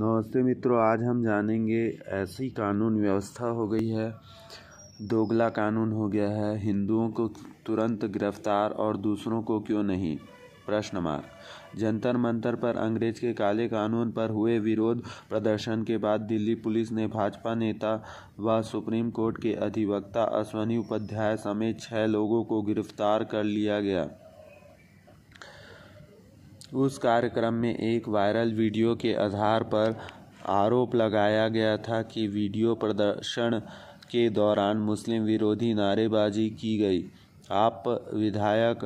नमस्ते मित्रों आज हम जानेंगे ऐसी कानून व्यवस्था हो गई है दोगला कानून हो गया है हिंदुओं को तुरंत गिरफ्तार और दूसरों को क्यों नहीं प्रश्न मार्क जंतर मंतर पर अंग्रेज के काले कानून पर हुए विरोध प्रदर्शन के बाद दिल्ली पुलिस ने भाजपा नेता व सुप्रीम कोर्ट के अधिवक्ता अश्वनी उपाध्याय समेत छह लोगों को गिरफ्तार कर लिया गया उस कार्यक्रम में एक वायरल वीडियो के आधार पर आरोप लगाया गया था कि वीडियो प्रदर्शन के दौरान मुस्लिम विरोधी नारेबाजी की गई आप विधायक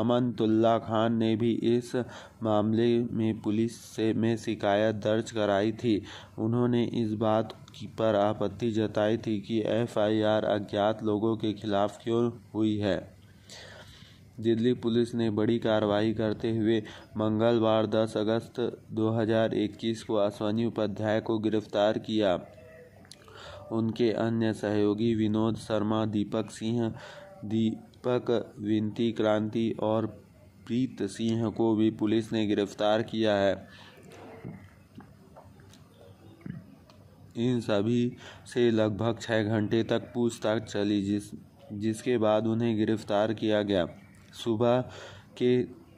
अमनतुल्ला खान ने भी इस मामले में पुलिस से में शिकायत दर्ज कराई थी उन्होंने इस बात की पर आपत्ति जताई थी कि एफआईआर अज्ञात लोगों के खिलाफ क्यों हुई है दिल्ली पुलिस ने बड़ी कार्रवाई करते हुए मंगलवार 10 अगस्त 2021 को आसवानी उपाध्याय को गिरफ्तार किया उनके अन्य सहयोगी विनोद शर्मा दीपक सिंह दीपक विंती क्रांति और प्रीत सिंह को भी पुलिस ने गिरफ्तार किया है इन सभी से लगभग छः घंटे तक पूछताछ चली जिस जिसके बाद उन्हें गिरफ्तार किया गया सुबह के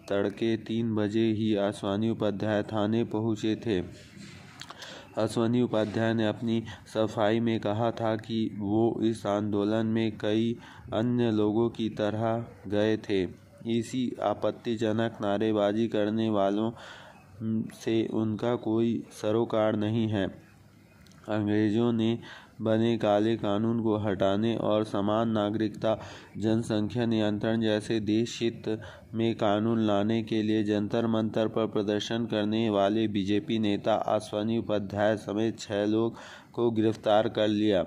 तड़के तीन बजे ही अश्वनी उपाध्याय थाने पहुँचे थे अश्वनी उपाध्याय ने अपनी सफाई में कहा था कि वो इस आंदोलन में कई अन्य लोगों की तरह गए थे इसी आपत्तिजनक नारेबाजी करने वालों से उनका कोई सरोकार नहीं है अंग्रेजों ने बने काले कानून को हटाने और समान नागरिकता जनसंख्या नियंत्रण जैसे देश हित में कानून लाने के लिए जंतर मंतर पर प्रदर्शन करने वाले बीजेपी नेता अश्वनी उपाध्याय समेत छह लोग को गिरफ्तार कर लिया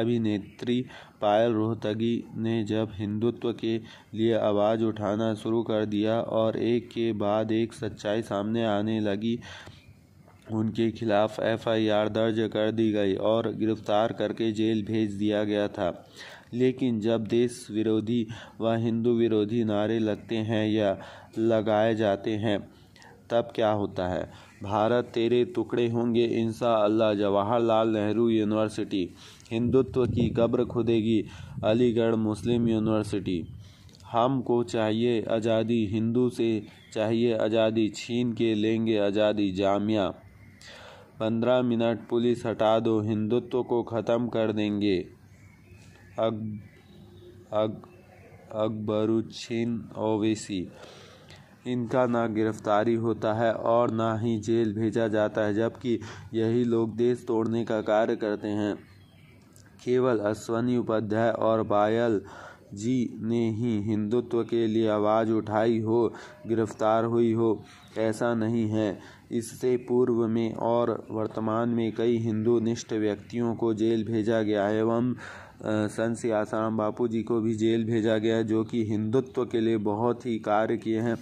अभिनेत्री पायल रोहतगी ने जब हिंदुत्व के लिए आवाज़ उठाना शुरू कर दिया और एक के बाद एक सच्चाई सामने आने लगी उनके खिलाफ एफआईआर दर्ज कर दी गई और गिरफ्तार करके जेल भेज दिया गया था लेकिन जब देश विरोधी व हिंदू विरोधी नारे लगते हैं या लगाए जाते हैं तब क्या होता है भारत तेरे टुकड़े होंगे इंसा अल्लाह जवाहरलाल नेहरू यूनिवर्सिटी हिंदुत्व की कब्र खुदेगी अलीगढ़ मुस्लिम यूनिवर्सिटी हम को चाहिए आज़ादी हिंदू से चाहिए आज़ादी छीन के लेंगे आज़ादी जामिया पंद्रह मिनट पुलिस हटा दो हिंदुत्व को ख़त्म कर देंगे अक अग अकबरुद्दीन ओवैसी इनका ना गिरफ्तारी होता है और ना ही जेल भेजा जाता है जबकि यही लोग देश तोड़ने का कार्य करते हैं केवल अश्वनी उपाध्याय और बायल जी ने ही हिंदुत्व के लिए आवाज़ उठाई हो गिरफ्तार हुई हो ऐसा नहीं है इससे पूर्व में और वर्तमान में कई हिंदू निष्ठ व्यक्तियों को जेल भेजा गया एवं संत सियासाराम बापू जी को भी जेल भेजा गया जो कि हिंदुत्व के लिए बहुत ही कार्य किए हैं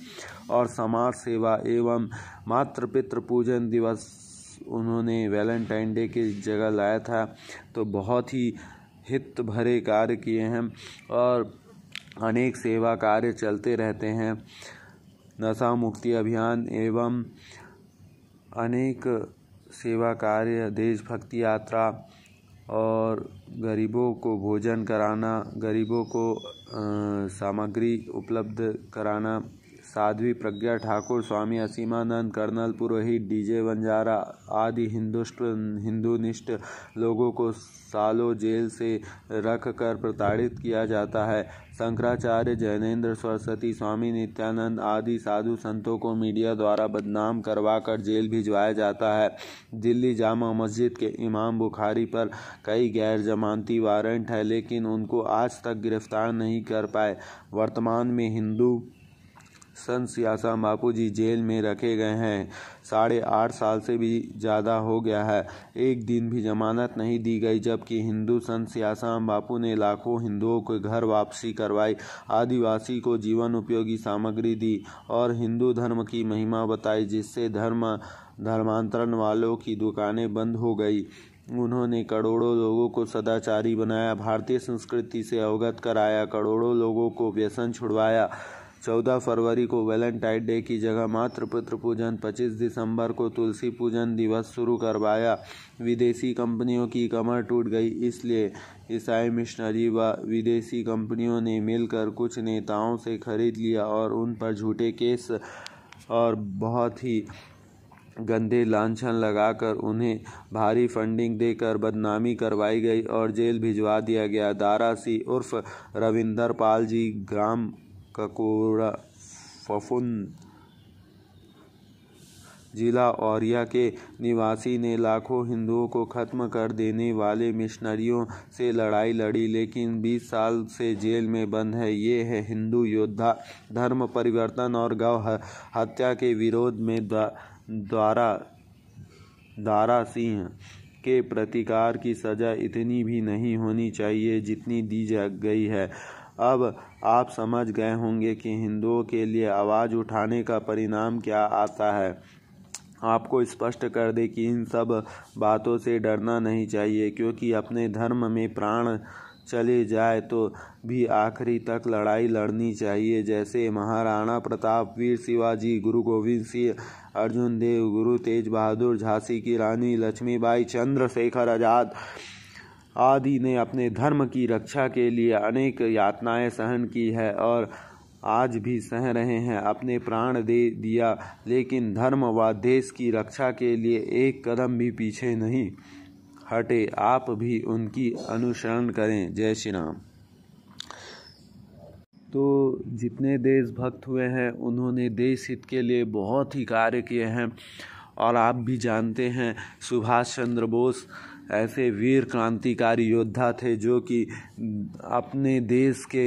और समाज सेवा एवं मातृ पितृ पूजन दिवस उन्होंने वैलेंटाइन डे की जगह लाया था तो बहुत ही हित भरे कार्य किए हैं और अनेक सेवा कार्य चलते रहते हैं नशा मुक्ति अभियान एवं अनेक सेवा कार्य देशभक्ति यात्रा और गरीबों को भोजन कराना गरीबों को सामग्री उपलब्ध कराना साध्वी प्रज्ञा ठाकुर स्वामी असीमानंद कर्नल पुरोहित डीजे बंजारा आदि हिंदुष्ट हिंदुनिष्ठ लोगों को सालों जेल से रख कर प्रताड़ित किया जाता है शंकराचार्य जैनेन्द्र सरस्वती स्वामी नित्यानंद आदि साधु संतों को मीडिया द्वारा बदनाम करवा कर जेल भिजवाया जाता है दिल्ली जामा मस्जिद के इमाम बुखारी पर कई गैर जमानती वारंट है लेकिन उनको आज तक गिरफ्तार नहीं कर पाए वर्तमान में हिंदू संत सियासा जी जेल में रखे गए हैं साढ़े आठ साल से भी ज़्यादा हो गया है एक दिन भी जमानत नहीं दी गई जबकि हिंदू संत सियासा बापू ने लाखों हिंदुओं को घर वापसी करवाई आदिवासी को जीवन उपयोगी सामग्री दी और हिंदू धर्म की महिमा बताई जिससे धर्म धर्मांतरण वालों की दुकानें बंद हो गई उन्होंने करोड़ों लोगों को सदाचारी बनाया भारतीय संस्कृति से अवगत कराया करोड़ों लोगों को व्यसन छुड़वाया चौदह फरवरी को वैलेंटाइन डे की जगह मात्र पूजन पच्चीस दिसंबर को तुलसी पूजन दिवस शुरू करवाया विदेशी कंपनियों की कमर टूट गई इसलिए ईसाई मिशनरी व विदेशी कंपनियों ने मिलकर कुछ नेताओं से खरीद लिया और उन पर झूठे केस और बहुत ही गंदे लाछन लगाकर उन्हें भारी फंडिंग देकर बदनामी करवाई गई और जेल भिजवा दिया गया दारा उर्फ रविंदर पाल जी ग्राम ककोड़ा फफुन जिला औरिया के निवासी ने लाखों हिंदुओं को ख़त्म कर देने वाले मिशनरियों से लड़ाई लड़ी लेकिन 20 साल से जेल में बंद है ये है हिंदू योद्धा धर्म परिवर्तन और गौ हत्या के विरोध में द्वारा दारा सिंह के प्रतिकार की सज़ा इतनी भी नहीं होनी चाहिए जितनी दी जा गई है अब आप समझ गए होंगे कि हिंदुओं के लिए आवाज़ उठाने का परिणाम क्या आता है आपको स्पष्ट कर दे कि इन सब बातों से डरना नहीं चाहिए क्योंकि अपने धर्म में प्राण चले जाए तो भी आखिरी तक लड़ाई लड़नी चाहिए जैसे महाराणा प्रताप वीर शिवाजी गुरु गोविंद सिंह अर्जुन देव गुरु तेज बहादुर झांसी की रानी लक्ष्मीबाई चंद्रशेखर आज़ाद आदि ने अपने धर्म की रक्षा के लिए अनेक यातनाएं सहन की है और आज भी सह रहे हैं अपने प्राण दे दिया लेकिन धर्म व देश की रक्षा के लिए एक कदम भी पीछे नहीं हटे आप भी उनकी अनुसरण करें जय श्री राम तो जितने देशभक्त हुए हैं उन्होंने देश हित के लिए बहुत ही कार्य किए हैं और आप भी जानते हैं सुभाष चंद्र बोस ऐसे वीर क्रांतिकारी योद्धा थे जो कि अपने देश के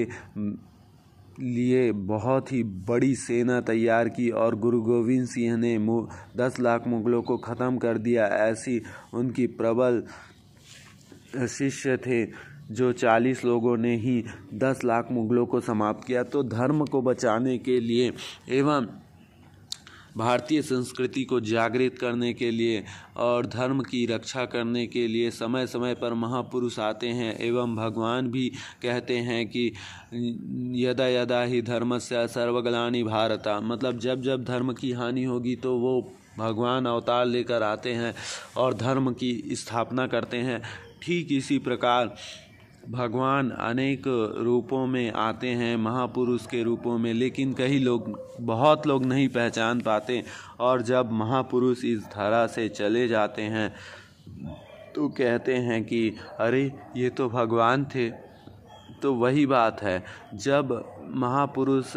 लिए बहुत ही बड़ी सेना तैयार की और गुरु गोविंद सिंह ने दस लाख मुगलों को ख़त्म कर दिया ऐसी उनकी प्रबल शिष्य थे जो चालीस लोगों ने ही दस लाख मुगलों को समाप्त किया तो धर्म को बचाने के लिए एवं भारतीय संस्कृति को जागृत करने के लिए और धर्म की रक्षा करने के लिए समय समय पर महापुरुष आते हैं एवं भगवान भी कहते हैं कि यदा यदा ही धर्म से सर्वगलानी भारत मतलब जब जब धर्म की हानि होगी तो वो भगवान अवतार लेकर आते हैं और धर्म की स्थापना करते हैं ठीक इसी प्रकार भगवान अनेक रूपों में आते हैं महापुरुष के रूपों में लेकिन कई लोग बहुत लोग नहीं पहचान पाते और जब महापुरुष इस धारा से चले जाते हैं तो कहते हैं कि अरे ये तो भगवान थे तो वही बात है जब महापुरुष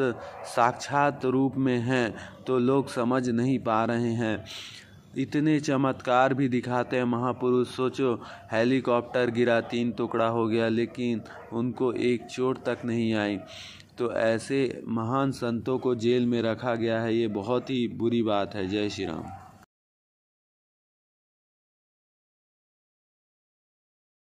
साक्षात रूप में हैं तो लोग समझ नहीं पा रहे हैं इतने चमत्कार भी दिखाते हैं महापुरुष सोचो हेलीकॉप्टर गिरा तीन टुकड़ा हो गया लेकिन उनको एक चोट तक नहीं आई तो ऐसे महान संतों को जेल में रखा गया है ये बहुत ही बुरी बात है जय श्री राम